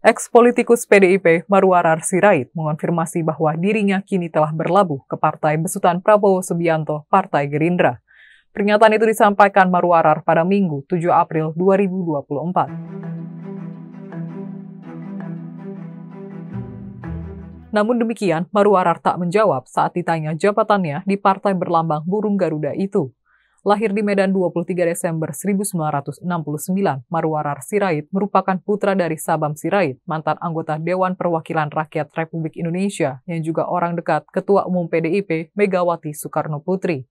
Ex-politikus PDIP Marwarar Sirait mengonfirmasi bahwa dirinya kini telah berlabuh ke partai besutan Prabowo Subianto, Partai Gerindra. Pernyataan itu disampaikan Marwarar pada Minggu 7 April 2024. Namun demikian, Marwarar tak menjawab saat ditanya jabatannya di partai berlambang burung Garuda itu lahir di Medan 23 Desember 1969, Marwarar Sirait merupakan putra dari Sabam Sirait, mantan anggota Dewan Perwakilan Rakyat Republik Indonesia yang juga orang dekat Ketua Umum PDIP Megawati Soekarno Putri.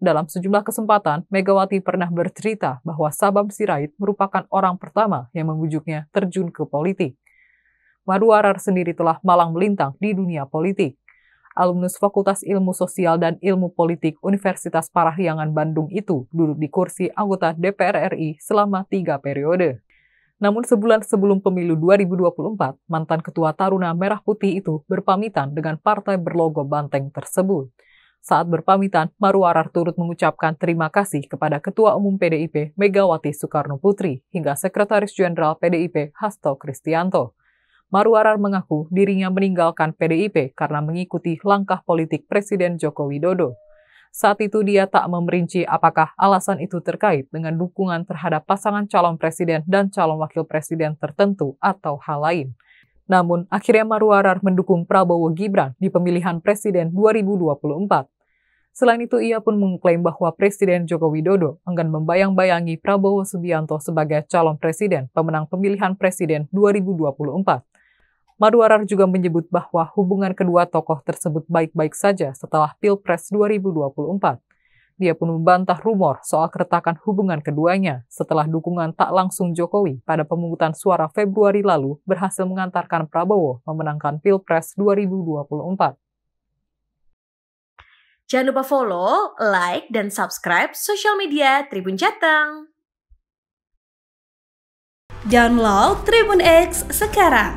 Dalam sejumlah kesempatan, Megawati pernah bercerita bahwa Sabam Sirait merupakan orang pertama yang membujuknya terjun ke politik. Marwarar sendiri telah malang melintang di dunia politik alumnus Fakultas Ilmu Sosial dan Ilmu Politik Universitas Parahyangan Bandung itu duduk di kursi anggota DPR RI selama tiga periode. Namun sebulan sebelum pemilu 2024, mantan Ketua Taruna Merah Putih itu berpamitan dengan partai berlogo banteng tersebut. Saat berpamitan, Maruarar turut mengucapkan terima kasih kepada Ketua Umum PDIP Megawati Soekarno Putri hingga Sekretaris Jenderal PDIP Hasto Kristianto. Maruarar mengaku dirinya meninggalkan PDIP karena mengikuti langkah politik Presiden Joko Widodo. Saat itu dia tak memerinci apakah alasan itu terkait dengan dukungan terhadap pasangan calon presiden dan calon wakil presiden tertentu atau hal lain. Namun, akhirnya Maruarar mendukung Prabowo Gibran di pemilihan presiden 2024. Selain itu, ia pun mengklaim bahwa Presiden Joko Widodo enggan membayang-bayangi Prabowo Subianto sebagai calon presiden pemenang pemilihan presiden 2024. Maduarar juga menyebut bahwa hubungan kedua tokoh tersebut baik-baik saja setelah Pilpres 2024. Dia pun membantah rumor soal keretakan hubungan keduanya setelah dukungan tak langsung Jokowi pada pemungutan suara Februari lalu berhasil mengantarkan Prabowo memenangkan Pilpres 2024. Jangan lupa follow, like, dan subscribe sosial media Tribun Jateng. Download Tribun X sekarang